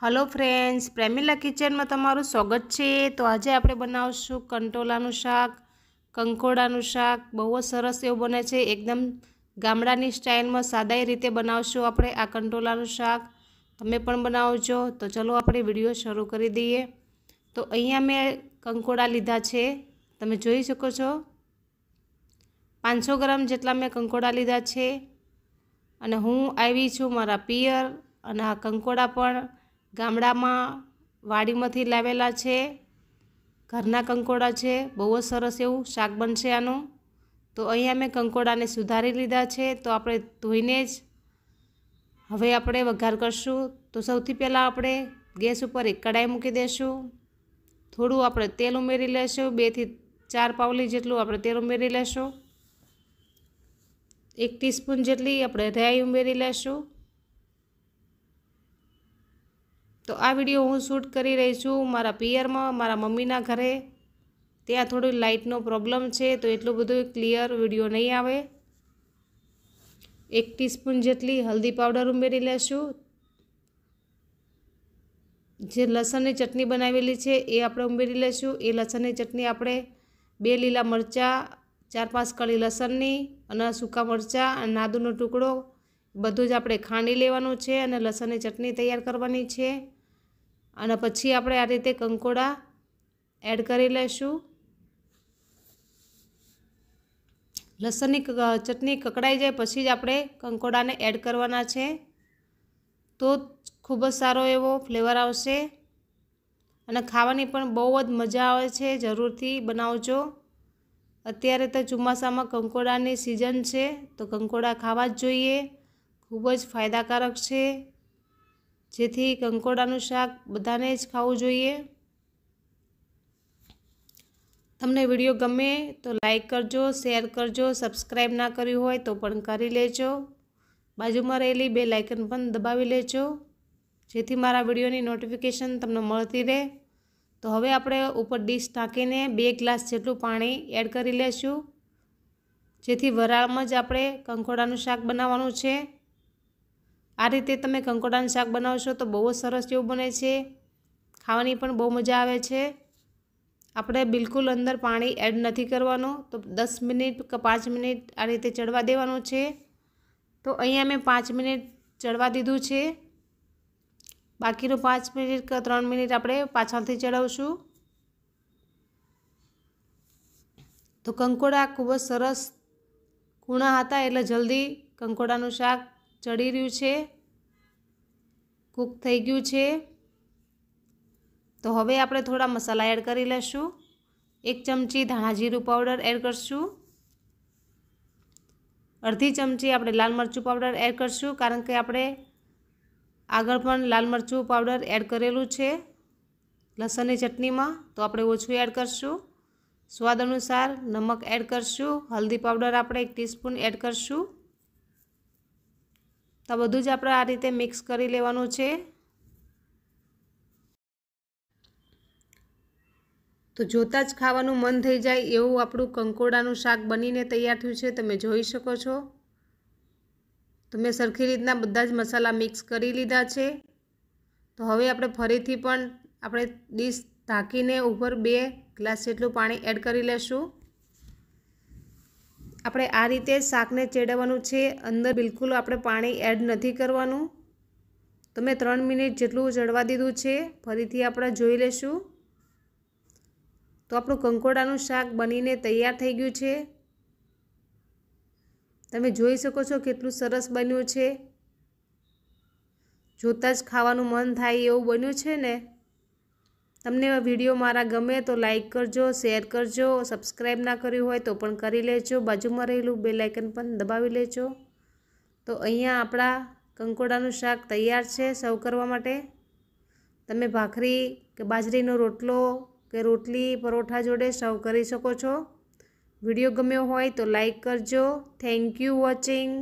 hello friends પ્રેમિલા કિચનમાં તમારું સ્વાગત છે તો આજે આપણે બનાવશું કંટોલાનું શાક કંકોડાનું શાક બહુ જ સરસ એવું બને છે એકદમ ગામડાની સ્ટાઇલમાં સાદાઈ રીતે બનાવશું આપણે આ કંટોલાનું શાક તમે પણ બનાવજો તો ચલો આપણે વિડીયો શરૂ કરી દઈએ તો અહીંયા મેં કંકોડા લીધા છે તમે જોઈ શકો છો પાંચસો ગ્રામ જેટલા મેં કંકોડા લીધા છે અને હું આવી છું મારા પિયર અને આ કંકોડા પણ ગામડામાં વાડીમાંથી લાવેલા છે ઘરના કંકોડા છે બહુ જ સરસ એવું શાક બનશે આનું તો અહીંયા મેં કંકોડાને સુધારી લીધા છે તો આપણે ધોઈને જ હવે આપણે વઘાર કરશું તો સૌથી પહેલાં આપણે ગેસ ઉપર એક કડાઈ મૂકી દઈશું થોડું આપણે તેલ ઉમેરી લેશું બેથી ચાર પાવલી જેટલું આપણે તેલ ઉમેરી લેશું એક ટીસ્પૂન જેટલી આપણે રાઈ ઉમેરી લેશું તો આ વિડીયો હું શૂટ કરી રહી છું મારા પિયરમાં મારા મમ્મીના ઘરે ત્યાં થોડી લાઇટનો પ્રોબ્લેમ છે તો એટલું બધું ક્લિયર વિડીયો નહીં આવે એક ટીસ્પૂન જેટલી હલ્દી પાવડર ઉમેરી લેશું જે લસણની ચટણી બનાવેલી છે એ આપણે ઉમેરી લેશું એ લસણની ચટણી આપણે બે લીલા મરચાં ચાર પાંચ કળી લસણની અને સૂકા મરચાં અને નાદુનો ટુકડો બધું જ આપણે ખાંડી લેવાનું છે અને લસણની ચટણી તૈયાર કરવાની છે અને પછી આપણે આ રીતે કંકોડા એડ કરી લઈશું લસણની ચટણી કકડાઈ જાય પછી જ આપણે કંકોડાને એડ કરવાના છે તો ખૂબ જ સારો એવો ફ્લેવર આવશે અને ખાવાની પણ બહુ જ મજા આવે છે જરૂરથી બનાવજો અત્યારે તો ચોમાસામાં કંકોડાની સિઝન છે તો કંકોડા ખાવા જ જોઈએ ખૂબ જ ફાયદાકારક છે જેથી કંકોડાનું શાક બધાને જ ખાવું જોઈએ તમને વિડીયો ગમે તો લાઈક કરજો શેર કરજો સબસ્ક્રાઈબ ના કર્યું હોય તો પણ કરી લેજો બાજુમાં રહેલી બે લાઇકન પણ દબાવી લેજો જેથી મારા વિડીયોની નોટિફિકેશન તમને મળતી રહે તો હવે આપણે ઉપર ડીશ ટાંકીને બે ગ્લાસ જેટલું પાણી એડ કરી લેશું જેથી વરાળમાં જ આપણે કંકોડાનું શાક બનાવવાનું છે આ રીતે તમે કંકોડાનું શાક બનાવશો તો બહુ જ સરસ જેવું બને છે ખાવાની પણ બહુ મજા આવે છે આપણે બિલકુલ અંદર પાણી એડ નથી કરવાનું તો દસ મિનિટ કે પાંચ મિનિટ આ રીતે ચડવા દેવાનું છે તો અહીંયા મેં પાંચ મિનિટ ચડવા દીધું છે બાકીનું પાંચ મિનિટ કે ત્રણ મિનિટ આપણે પાછળથી ચડાવશું તો કંકોડા ખૂબ જ સરસ કૂણા હતા એટલે જલ્દી કંકોડાનું શાક ચડી રહ્યું છે કૂક થઈ ગયું છે તો હવે આપણે થોડા મસાલા એડ કરી લઈશું એક ચમચી ધાણાજીરું પાવડર એડ કરીશું અડધી ચમચી આપણે લાલ મરચું પાવડર એડ કરીશું કારણ કે આપણે આગળ પણ લાલ મરચું પાવડર એડ કરેલું છે લસણની ચટણીમાં તો આપણે ઓછું એડ કરીશું સ્વાદ અનુસાર નમક એડ કરીશું હલ્દી પાવડર આપણે એક ટીસ્પૂન એડ કરીશું તો બધું જ આપણે આ રીતે મિક્સ કરી લેવાનું છે તો જોતાં જ ખાવાનું મન થઈ જાય એવું આપણું કંકોડાનું શાક બનીને તૈયાર થયું છે તમે જોઈ શકો છો તો મેં સરખી રીતના બધા જ મસાલા મિક્સ કરી લીધા છે તો હવે આપણે ફરીથી પણ આપણે ડીશ ઢાંકીને ઉપર બે ગ્લાસ જેટલું પાણી એડ કરી લેશું આપણે આ રીતે શાકને ચેડવવાનું છે અંદર બિલકુલ આપણે પાણી એડ નથી કરવાનું તો મેં ત્રણ મિનિટ જેટલું ચડવા દીધું છે ફરીથી આપણે જોઈ લેશું તો આપણું કંકોડાનું શાક બનીને તૈયાર થઈ ગયું છે તમે જોઈ શકો છો કેટલું સરસ બન્યું છે જોતાં જ ખાવાનું મન થાય એવું બન્યું છે ને તમને વિડીયો મારા ગમે તો લાઇક કરજો શેર કરજો સબસ્ક્રાઈબ ના કર્યું હોય તો પણ કરી લેજો બાજુમાં રહેલું બેલાઇકન પણ દબાવી લેજો તો અહીંયા આપણા કંકોડાનું શાક તૈયાર છે સર્વ કરવા માટે તમે ભાખરી કે બાજરીનો રોટલો કે રોટલી પરોઠા જોડે સર્વ કરી શકો છો વિડીયો ગમ્યો હોય તો લાઇક કરજો થેન્ક યુ વોચિંગ